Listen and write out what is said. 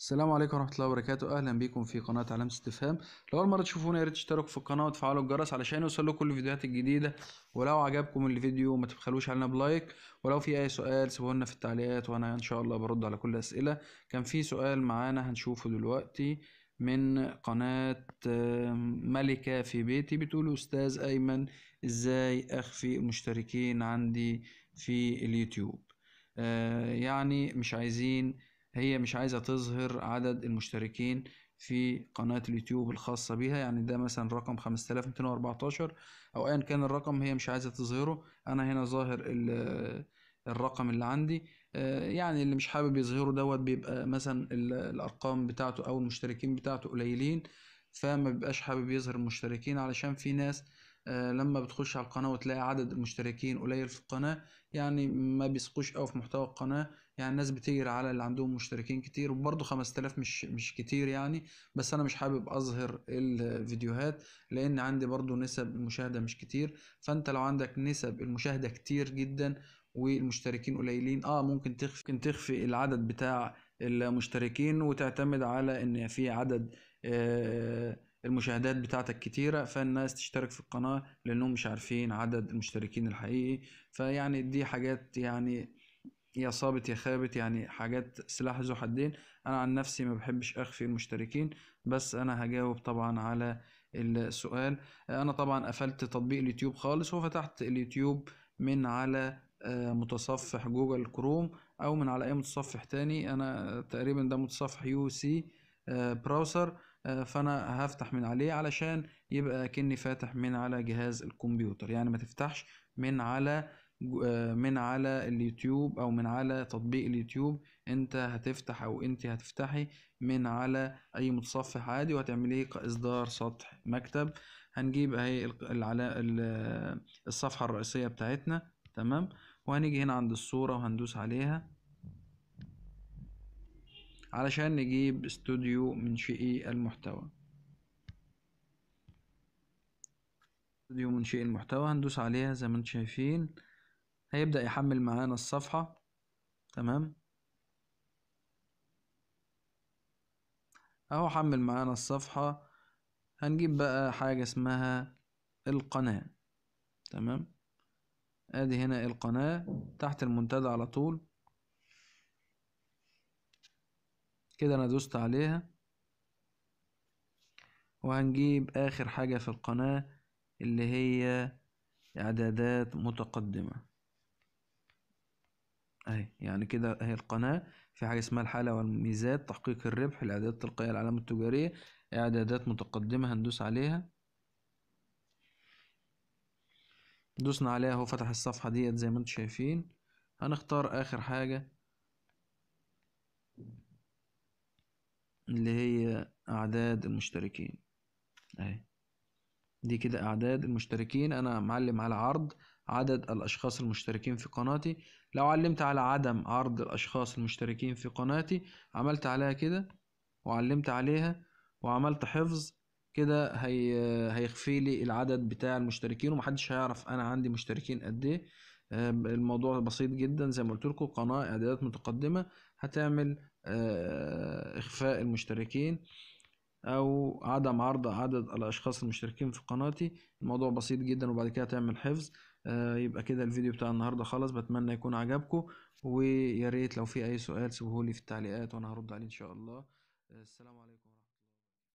السلام عليكم ورحمة الله وبركاته أهلا بيكم في قناة علامة استفهام لو أول مرة تشوفونا يا ريت تشتركوا في القناة وتفعلوا الجرس علشان يوصل لكم الفيديوهات الجديدة ولو عجبكم الفيديو ما تبخلوش علينا بلايك ولو في أي سؤال سيبوه لنا في التعليقات وأنا إن شاء الله برد على كل الاسئله كان في سؤال معانا هنشوفه دلوقتي من قناة ملكة في بيتي بتقول أستاذ أيمن إزاي أخفي المشتركين عندي في اليوتيوب آه، يعني مش عايزين هي مش عايزة تظهر عدد المشتركين في قناة اليوتيوب الخاصة بيها يعني ده مثلا رقم 5214 أو أيا كان الرقم هي مش عايزة تظهره أنا هنا ظاهر الرقم اللي عندي آه، يعني اللي مش حابب يظهره دوت بيبقى مثلا الأرقام بتاعته أو المشتركين بتاعته قليلين فما بيبقاش حابب يظهر المشتركين علشان في ناس آه، لما بتخش على القناة وتلاقي عدد المشتركين قليل في القناة يعني ما بيثقوش أوي في محتوى القناة يعني الناس بتجري على اللي عندهم مشتركين كتير وبرضه 5000 مش مش كتير يعني بس انا مش حابب اظهر الفيديوهات لان عندي برضه نسب المشاهده مش كتير فانت لو عندك نسب المشاهده كتير جدا والمشتركين قليلين اه ممكن تخفي ممكن تخفي العدد بتاع المشتركين وتعتمد على ان في عدد آه المشاهدات بتاعتك كتيرة فالناس تشترك في القناة لأنهم مش عارفين عدد المشتركين الحقيقي فيعني دي حاجات يعني يا صابت يا خابت يعني حاجات سلاح ذو حدين انا عن نفسي ما بحبش اخفي المشتركين بس انا هجاوب طبعا على السؤال انا طبعا قفلت تطبيق اليوتيوب خالص وفتحت اليوتيوب من على آه، متصفح جوجل كروم او من على اي متصفح تاني انا تقريبا ده متصفح يو سي آه، براوسر آه، فانا هفتح من عليه علشان يبقى كني فاتح من على جهاز الكمبيوتر يعني ما تفتحش من على آه، من على اليوتيوب او من على تطبيق اليوتيوب انت هتفتح او انت هتفتحي من على اي متصفح عادي وهتعمليه كاصدار سطح مكتب هنجيب اهي الصفحه الرئيسيه بتاعتنا تمام وهنيجي هنا عند الصوره وهندوس عليها علشان نجيب استوديو منشئي المحتوى استوديو منشئ المحتوى هندوس عليها زي ما انتم شايفين هيبدأ يحمل معانا الصفحة تمام اهو حمل معانا الصفحة هنجيب بقى حاجة اسمها القناة تمام ادي هنا القناة تحت المنتدى على طول كده انا دوست عليها وهنجيب اخر حاجة في القناة اللي هي اعدادات متقدمة اهي يعني كده اهي القناة في حاجة اسمها الحالة والميزات تحقيق الربح الإعدادات التلقائية العلامة التجارية إعدادات متقدمة هندوس عليها دوسنا عليها اهو فتح الصفحة ديت زي ما انتم شايفين هنختار آخر حاجة اللي هي أعداد المشتركين اهي دي كده أعداد المشتركين أنا معلم على عرض عدد الأشخاص المشتركين في قناتي لو علمت على عدم عرض الأشخاص المشتركين في قناتي عملت عليها كده وعلمت عليها وعملت حفظ كده هي هيخفي لي العدد بتاع المشتركين ومحدش هيعرف أنا عندي مشتركين قد إيه الموضوع بسيط جدا زي ما قلت لكم قناة إعدادات متقدمة هتعمل آه، إخفاء المشتركين أو عدم عرض عدد الأشخاص المشتركين في قناتي الموضوع بسيط جدا وبعد كده تعمل حفظ آه، يبقى كده الفيديو بتاع النهارده خلص بتمنى يكون عجبكم ويا ريت لو في اي سؤال سيبهولي في التعليقات وانا هرد عليه ان شاء الله آه، السلام عليكم